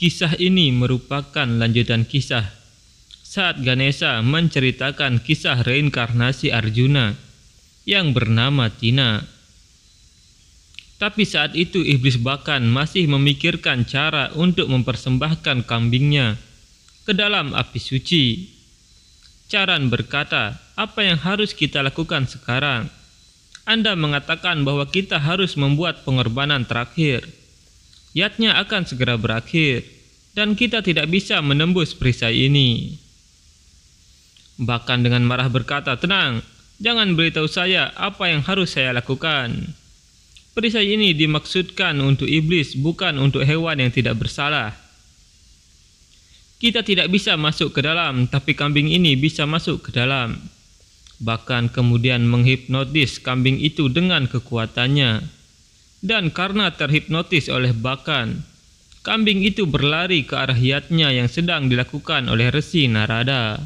Kisah ini merupakan lanjutan kisah saat Ganesha menceritakan kisah reinkarnasi Arjuna yang bernama Tina. Tapi saat itu iblis bahkan masih memikirkan cara untuk mempersembahkan kambingnya ke dalam api suci. Caran berkata, apa yang harus kita lakukan sekarang? Anda mengatakan bahwa kita harus membuat pengorbanan terakhir. Yatnya akan segera berakhir dan kita tidak bisa menembus perisai ini. Bahkan dengan marah berkata, tenang, jangan beritahu saya apa yang harus saya lakukan. Perisai ini dimaksudkan untuk iblis, bukan untuk hewan yang tidak bersalah. Kita tidak bisa masuk ke dalam, tapi kambing ini bisa masuk ke dalam. Bahkan kemudian menghipnotis kambing itu dengan kekuatannya dan karena terhipnotis oleh bakan, kambing itu berlari ke arah yatnya yang sedang dilakukan oleh Resi Narada.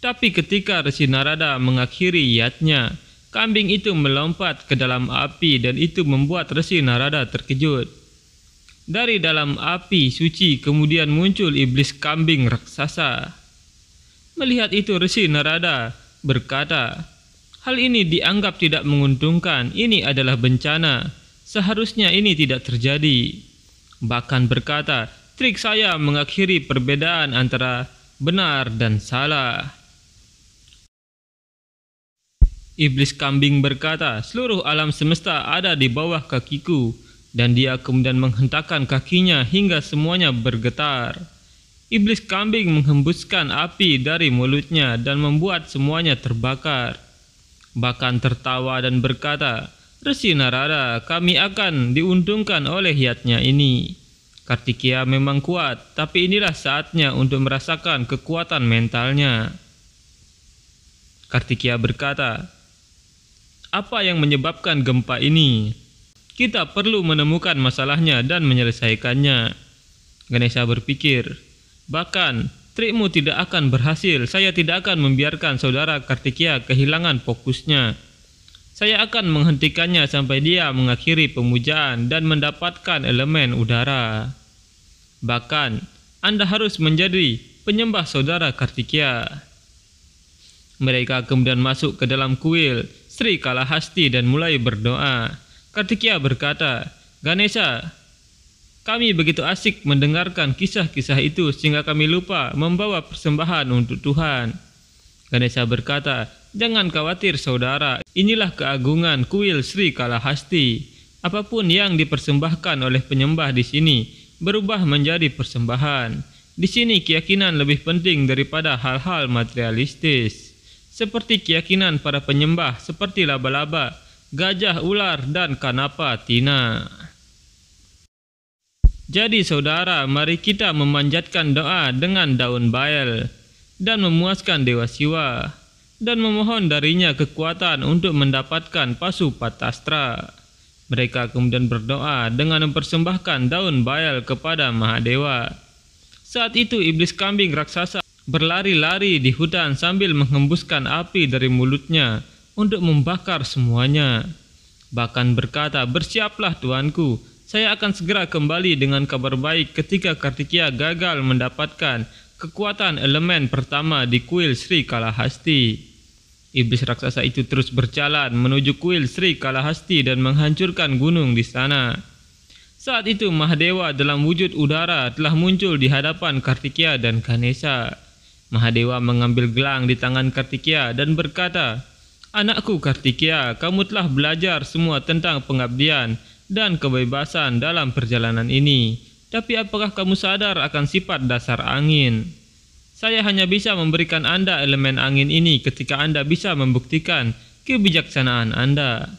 Tapi ketika Resi Narada mengakhiri yatnya, kambing itu melompat ke dalam api dan itu membuat Resi Narada terkejut. Dari dalam api suci kemudian muncul iblis kambing raksasa. Melihat itu Resi Narada berkata, Hal ini dianggap tidak menguntungkan. Ini adalah bencana. Seharusnya ini tidak terjadi. Bahkan berkata, trik saya mengakhiri perbedaan antara benar dan salah. Iblis kambing berkata, seluruh alam semesta ada di bawah kakiku. Dan dia kemudian menghentakkan kakinya hingga semuanya bergetar. Iblis kambing menghembuskan api dari mulutnya dan membuat semuanya terbakar bahkan tertawa dan berkata, Resi Narada, kami akan diuntungkan oleh hiatnya ini. Kartikya memang kuat, tapi inilah saatnya untuk merasakan kekuatan mentalnya. Kartikya berkata, apa yang menyebabkan gempa ini? Kita perlu menemukan masalahnya dan menyelesaikannya. Ganesha berpikir, bahkan Trikmu tidak akan berhasil. Saya tidak akan membiarkan saudara Kartikia kehilangan fokusnya. Saya akan menghentikannya sampai dia mengakhiri pemujaan dan mendapatkan elemen udara. Bahkan, Anda harus menjadi penyembah saudara Kartikia. Mereka kemudian masuk ke dalam kuil Sri Kalahasti dan mulai berdoa. Kartikia berkata, Ganesha, kami begitu asik mendengarkan kisah-kisah itu sehingga kami lupa membawa persembahan untuk Tuhan. Ganesha berkata, Jangan khawatir saudara, inilah keagungan kuil Sri Kalahasti. Apapun yang dipersembahkan oleh penyembah di sini berubah menjadi persembahan. Di sini keyakinan lebih penting daripada hal-hal materialistis. Seperti keyakinan para penyembah seperti laba-laba, gajah ular, dan kanapa tina. Jadi saudara, mari kita memanjatkan doa dengan daun bael dan memuaskan Dewa Siwa dan memohon darinya kekuatan untuk mendapatkan pasu patastra. Mereka kemudian berdoa dengan mempersembahkan daun bael kepada Mahadewa. Saat itu iblis kambing raksasa berlari-lari di hutan sambil menghembuskan api dari mulutnya untuk membakar semuanya. Bahkan berkata, bersiaplah tuanku, saya akan segera kembali dengan kabar baik ketika Kartikeya gagal mendapatkan kekuatan elemen pertama di kuil Sri Kalahasti. Iblis raksasa itu terus berjalan menuju kuil Sri Kalahasti dan menghancurkan gunung di sana. Saat itu Mahadewa dalam wujud udara telah muncul di hadapan Kartikeya dan Ganesha. Mahadewa mengambil gelang di tangan Kartikeya dan berkata, Anakku Kartikeya, kamu telah belajar semua tentang pengabdian dan kebebasan dalam perjalanan ini. Tapi apakah kamu sadar akan sifat dasar angin? Saya hanya bisa memberikan Anda elemen angin ini ketika Anda bisa membuktikan kebijaksanaan Anda.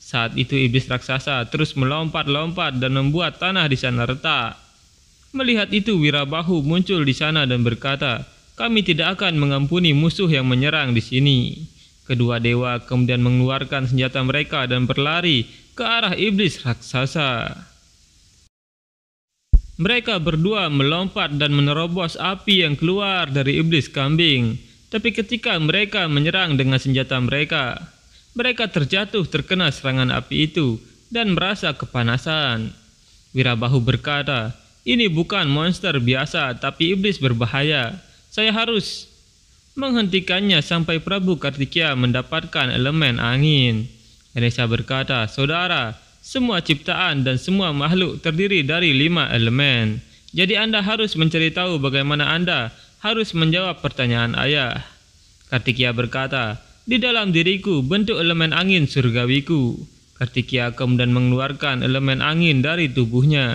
Saat itu iblis raksasa terus melompat-lompat dan membuat tanah di sana retak. Melihat itu Wirabahu muncul di sana dan berkata, "Kami tidak akan mengampuni musuh yang menyerang di sini." Kedua dewa kemudian mengeluarkan senjata mereka dan berlari ke arah iblis raksasa. Mereka berdua melompat dan menerobos api yang keluar dari iblis kambing. Tapi ketika mereka menyerang dengan senjata mereka, mereka terjatuh terkena serangan api itu dan merasa kepanasan. Wirabahu berkata, ini bukan monster biasa tapi iblis berbahaya. Saya harus menghentikannya sampai Prabu Kartikya mendapatkan elemen angin. Ganesha berkata, Saudara, semua ciptaan dan semua makhluk terdiri dari lima elemen. Jadi Anda harus mencari tahu bagaimana Anda harus menjawab pertanyaan ayah. Kartikia berkata, Di dalam diriku bentuk elemen angin surgawiku. Kartikia kemudian mengeluarkan elemen angin dari tubuhnya.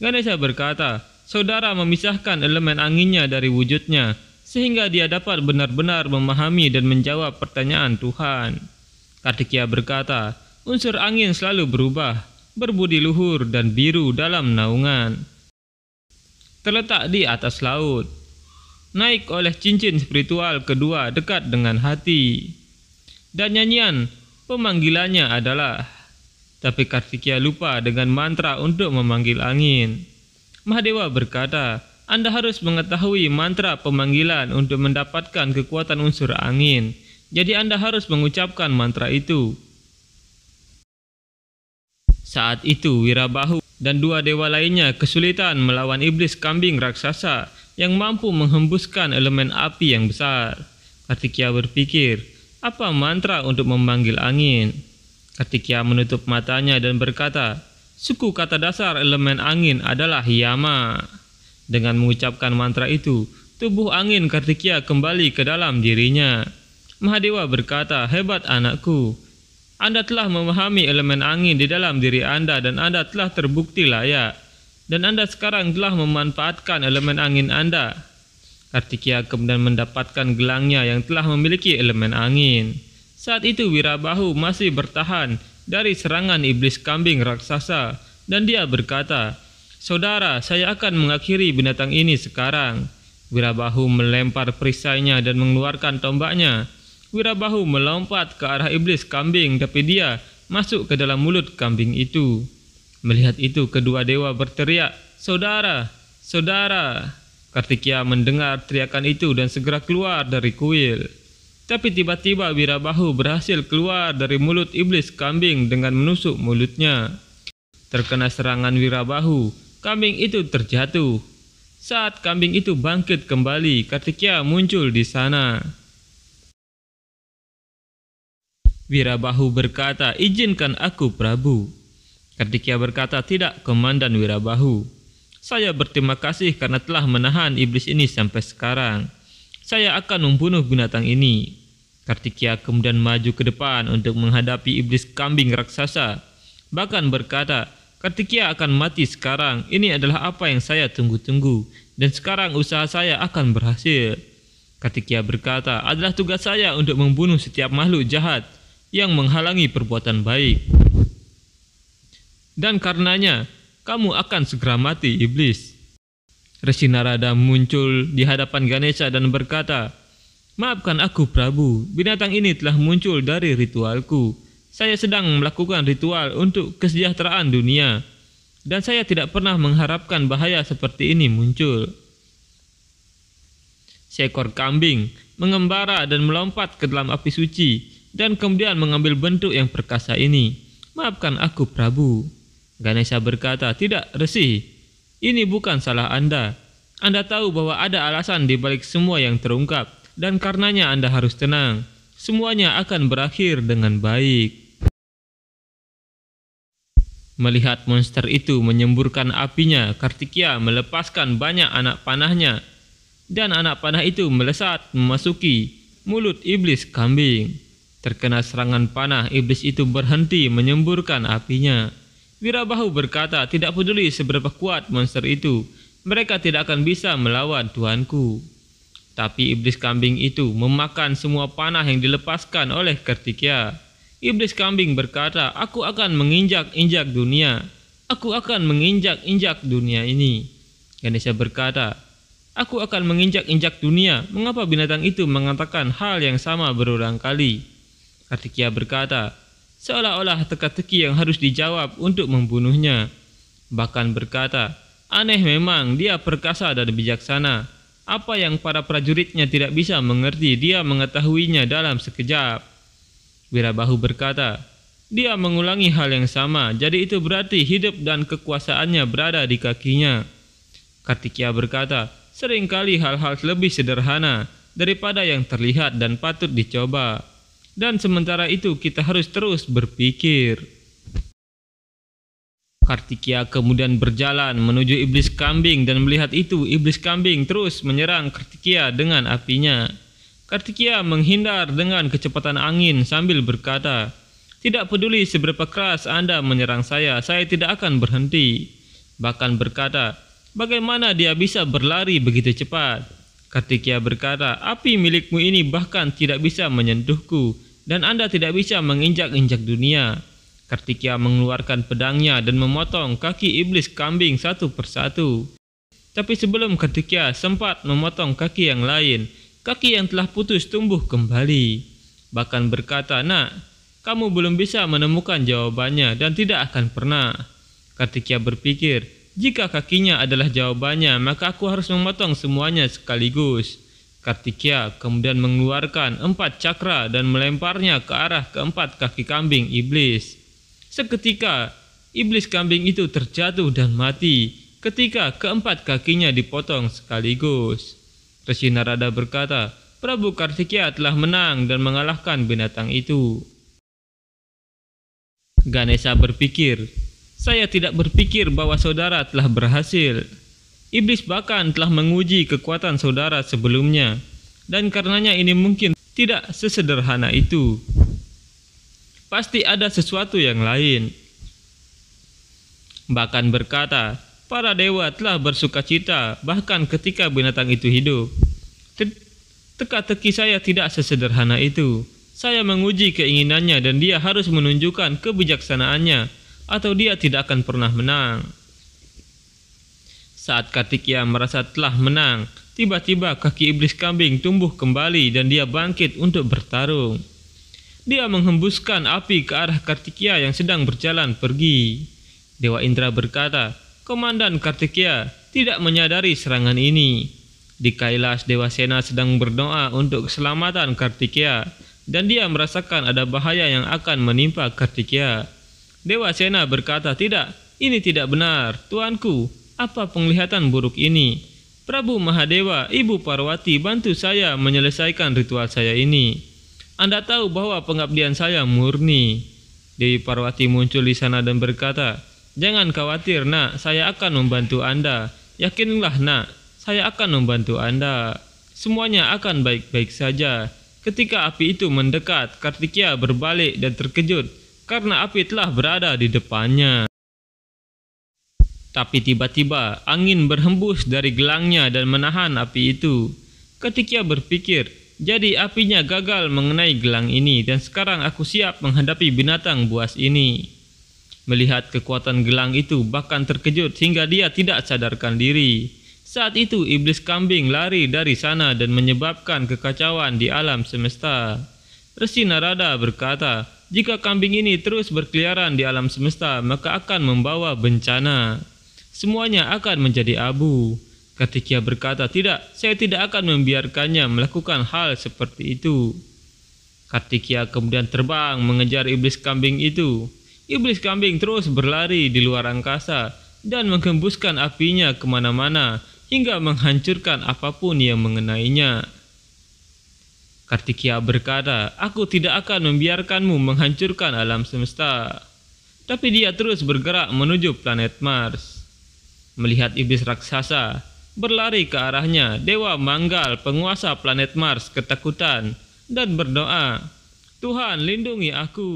Ganesha berkata, Saudara memisahkan elemen anginnya dari wujudnya, sehingga dia dapat benar-benar memahami dan menjawab pertanyaan Tuhan. Kadikya berkata, unsur angin selalu berubah, berbudi luhur dan biru dalam naungan. Terletak di atas laut, naik oleh cincin spiritual kedua dekat dengan hati. Dan nyanyian pemanggilannya adalah, tapi Kartikya lupa dengan mantra untuk memanggil angin. Mahadewa berkata, anda harus mengetahui mantra pemanggilan untuk mendapatkan kekuatan unsur angin. Jadi Anda harus mengucapkan mantra itu. Saat itu Wirabahu dan dua dewa lainnya kesulitan melawan iblis kambing raksasa yang mampu menghembuskan elemen api yang besar. Kartikya berpikir, apa mantra untuk memanggil angin? Kartikya menutup matanya dan berkata, suku kata dasar elemen angin adalah Yama. Dengan mengucapkan mantra itu, tubuh angin Kartikya kembali ke dalam dirinya. Mahadewa berkata, hebat anakku. Anda telah memahami elemen angin di dalam diri Anda dan Anda telah terbukti layak. Dan Anda sekarang telah memanfaatkan elemen angin Anda. Kartikya kemudian mendapatkan gelangnya yang telah memiliki elemen angin. Saat itu Wirabahu masih bertahan dari serangan iblis kambing raksasa dan dia berkata, Saudara, saya akan mengakhiri binatang ini sekarang. Wirabahu melempar perisainya dan mengeluarkan tombaknya. Wirabahu melompat ke arah iblis kambing, tapi dia masuk ke dalam mulut kambing itu. Melihat itu, kedua dewa berteriak, "Saudara, saudara!" Kartikya mendengar teriakan itu dan segera keluar dari kuil. Tapi tiba-tiba Wirabahu berhasil keluar dari mulut iblis kambing dengan menusuk mulutnya. Terkena serangan Wirabahu, kambing itu terjatuh. Saat kambing itu bangkit kembali, Kartikya muncul di sana. Wirabahu berkata, izinkan aku Prabu. Kartikya berkata, tidak Komandan Wirabahu. Saya berterima kasih karena telah menahan iblis ini sampai sekarang. Saya akan membunuh binatang ini. Kartikya kemudian maju ke depan untuk menghadapi iblis kambing raksasa. Bahkan berkata, Kartikya akan mati sekarang. Ini adalah apa yang saya tunggu-tunggu. Dan sekarang usaha saya akan berhasil. Kartikya berkata, adalah tugas saya untuk membunuh setiap makhluk jahat yang menghalangi perbuatan baik. Dan karenanya, kamu akan segera mati iblis. Resi Narada muncul di hadapan Ganesha dan berkata, Maafkan aku Prabu, binatang ini telah muncul dari ritualku. Saya sedang melakukan ritual untuk kesejahteraan dunia, dan saya tidak pernah mengharapkan bahaya seperti ini muncul. Seekor kambing mengembara dan melompat ke dalam api suci, dan kemudian mengambil bentuk yang perkasa ini. Maafkan aku, Prabu. Ganesha berkata, tidak resih. Ini bukan salah Anda. Anda tahu bahwa ada alasan di balik semua yang terungkap, dan karenanya Anda harus tenang. Semuanya akan berakhir dengan baik. Melihat monster itu menyemburkan apinya, Kartikya melepaskan banyak anak panahnya. Dan anak panah itu melesat memasuki mulut iblis kambing. Terkena serangan panah, iblis itu berhenti menyemburkan apinya. Wirabahu berkata, tidak peduli seberapa kuat monster itu, mereka tidak akan bisa melawan Tuanku. Tapi iblis kambing itu memakan semua panah yang dilepaskan oleh Kartikya. Iblis kambing berkata, aku akan menginjak-injak dunia. Aku akan menginjak-injak dunia ini. Ganesha berkata, aku akan menginjak-injak dunia. Mengapa binatang itu mengatakan hal yang sama berulang kali? Katikia berkata, seolah-olah teka-teki yang harus dijawab untuk membunuhnya. Bahkan berkata, aneh memang dia perkasa dan bijaksana. Apa yang para prajuritnya tidak bisa mengerti, dia mengetahuinya dalam sekejap. Wirabahu berkata, dia mengulangi hal yang sama, jadi itu berarti hidup dan kekuasaannya berada di kakinya. Kartikya berkata, seringkali hal-hal lebih sederhana daripada yang terlihat dan patut dicoba. Dan sementara itu kita harus terus berpikir. Kartikia kemudian berjalan menuju iblis kambing dan melihat itu iblis kambing terus menyerang Kartikia dengan apinya. Kartikia menghindar dengan kecepatan angin sambil berkata, "Tidak peduli seberapa keras Anda menyerang saya, saya tidak akan berhenti." Bahkan berkata, "Bagaimana dia bisa berlari begitu cepat?" Ketika berkata, api milikmu ini bahkan tidak bisa menyentuhku dan Anda tidak bisa menginjak-injak dunia. Ketika mengeluarkan pedangnya dan memotong kaki iblis kambing satu persatu. Tapi sebelum ketika sempat memotong kaki yang lain, kaki yang telah putus tumbuh kembali. Bahkan berkata, nak, kamu belum bisa menemukan jawabannya dan tidak akan pernah. Ketika berpikir, jika kakinya adalah jawabannya, maka aku harus memotong semuanya sekaligus. Kartikya kemudian mengeluarkan empat cakra dan melemparnya ke arah keempat kaki kambing iblis. Seketika, iblis kambing itu terjatuh dan mati ketika keempat kakinya dipotong sekaligus. Resi Narada berkata, Prabu Kartikya telah menang dan mengalahkan binatang itu. Ganesha berpikir, saya tidak berpikir bahwa saudara telah berhasil. Iblis bahkan telah menguji kekuatan saudara sebelumnya, dan karenanya ini mungkin tidak sesederhana itu. Pasti ada sesuatu yang lain. Bahkan berkata, para dewa telah bersuka cita bahkan ketika binatang itu hidup. Teka-teki saya tidak sesederhana itu. Saya menguji keinginannya dan dia harus menunjukkan kebijaksanaannya atau dia tidak akan pernah menang. Saat Kartikya merasa telah menang, tiba-tiba kaki iblis kambing tumbuh kembali dan dia bangkit untuk bertarung. Dia menghembuskan api ke arah Kartikya yang sedang berjalan pergi. Dewa Indra berkata, Komandan Kartikya tidak menyadari serangan ini. Di Kailas, Dewa Sena sedang berdoa untuk keselamatan Kartikya dan dia merasakan ada bahaya yang akan menimpa Kartikya. Dewa Sena berkata, "Tidak, ini tidak benar. Tuanku, apa penglihatan buruk ini? Prabu Mahadewa, Ibu Parwati, bantu saya menyelesaikan ritual saya ini. Anda tahu bahwa pengabdian saya murni." Dewi Parwati muncul di sana dan berkata, "Jangan khawatir, Nak. Saya akan membantu Anda. Yakinlah, Nak, saya akan membantu Anda. Semuanya akan baik-baik saja." Ketika api itu mendekat, Kartikya berbalik dan terkejut karena api telah berada di depannya. Tapi tiba-tiba angin berhembus dari gelangnya dan menahan api itu. Ketika berpikir, jadi apinya gagal mengenai gelang ini dan sekarang aku siap menghadapi binatang buas ini. Melihat kekuatan gelang itu bahkan terkejut hingga dia tidak sadarkan diri. Saat itu iblis kambing lari dari sana dan menyebabkan kekacauan di alam semesta. Resi Narada berkata, jika kambing ini terus berkeliaran di alam semesta, maka akan membawa bencana. Semuanya akan menjadi abu. Ketika berkata, tidak, saya tidak akan membiarkannya melakukan hal seperti itu. Kartikia kemudian terbang mengejar iblis kambing itu. Iblis kambing terus berlari di luar angkasa dan menghembuskan apinya kemana-mana hingga menghancurkan apapun yang mengenainya. Kartikeya berkata, Aku tidak akan membiarkanmu menghancurkan alam semesta. Tapi dia terus bergerak menuju planet Mars. Melihat iblis raksasa, berlari ke arahnya, Dewa Manggal penguasa planet Mars ketakutan dan berdoa, Tuhan lindungi aku.